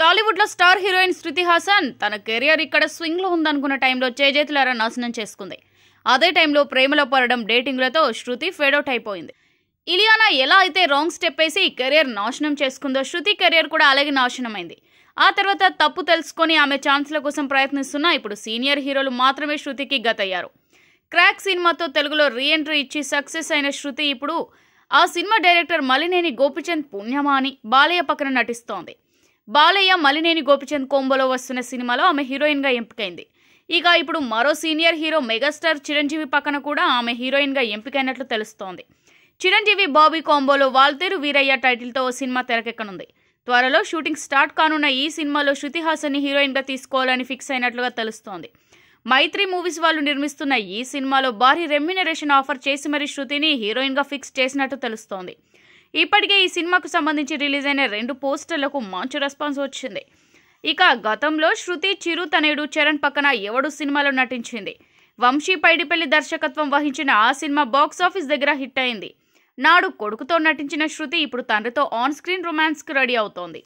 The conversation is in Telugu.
టాలీవుడ్లో స్టార్ హీరోయిన్ శృతి హాసన్ తన కెరియర్ ఇక్కడ స్వింగ్లో ఉందనుకున్న టైంలో చేజేతులారా నాశనం చేసుకుంది అదే టైంలో ప్రేమలో పడడం డేటింగ్లతో శృతి ఫేడౌట్ అయిపోయింది ఇలియానా ఎలా అయితే రాంగ్ స్టెప్ వేసి కెరియర్ నాశనం చేసుకుందో శృతి కెరియర్ కూడా అలాగే నాశనమైంది ఆ తర్వాత తప్పు తెలుసుకొని ఆమె ఛాన్స్ల కోసం ప్రయత్నిస్తున్న ఇప్పుడు సీనియర్ హీరోలు మాత్రమే శృతికి గతయ్యారు క్రాక్ సినిమాతో తెలుగులో రీఎంట్రీ ఇచ్చి సక్సెస్ అయిన శృతి ఇప్పుడు ఆ సినిమా డైరెక్టర్ మలినేని గోపిచంద్ పుణ్యమా అని బాలయ్య పక్కన నటిస్తోంది బాలయ్య మలినేని గోపిచంద్ కోంబోలో వస్తున్న సినిమాలో ఆమె హీరోయిన్గా ఎంపికైంది ఇక ఇప్పుడు మరో సీనియర్ హీరో మెగాస్టార్ చిరంజీవి పక్కన కూడా ఆమె హీరోయిన్గా ఎంపికైనట్లు తెలుస్తోంది చిరంజీవి బాబీ కాంబోలో వాల్తేరు వీరయ్య టైటిల్తో ఓ సినిమా తెరకెక్కనుంది త్వరలో షూటింగ్ స్టార్ట్ కానున్న ఈ సినిమాలో శృతి హాసన్ని హీరోయిన్గా తీసుకోవాలని ఫిక్స్ అయినట్లుగా తెలుస్తోంది మైత్రి మూవీస్ వాళ్ళు నిర్మిస్తున్న ఈ సినిమాలో భారీ రెమ్యునరేషన్ ఆఫర్ చేసి మరి శృతిని హీరోయిన్గా ఫిక్స్ చేసినట్టు తెలుస్తోంది ఇప్పటికే ఈ సినిమాకు సంబంధించి రిలీజ్ అయిన రెండు పోస్టర్లకు మంచి రెస్పాన్స్ వచ్చింది ఇక గతంలో శృతి చిరు తనయుడు చరణ్ పక్కన ఎవడు సినిమాలో నటించింది వంశీ పైడిపల్లి దర్శకత్వం వహించిన ఆ సినిమా బాక్స్ ఆఫీస్ దగ్గర హిట్ అయింది నాడు కొడుకుతో నటించిన శృతి ఇప్పుడు తండ్రితో ఆన్ స్క్రీన్ రొమాన్స్కి రెడీ అవుతోంది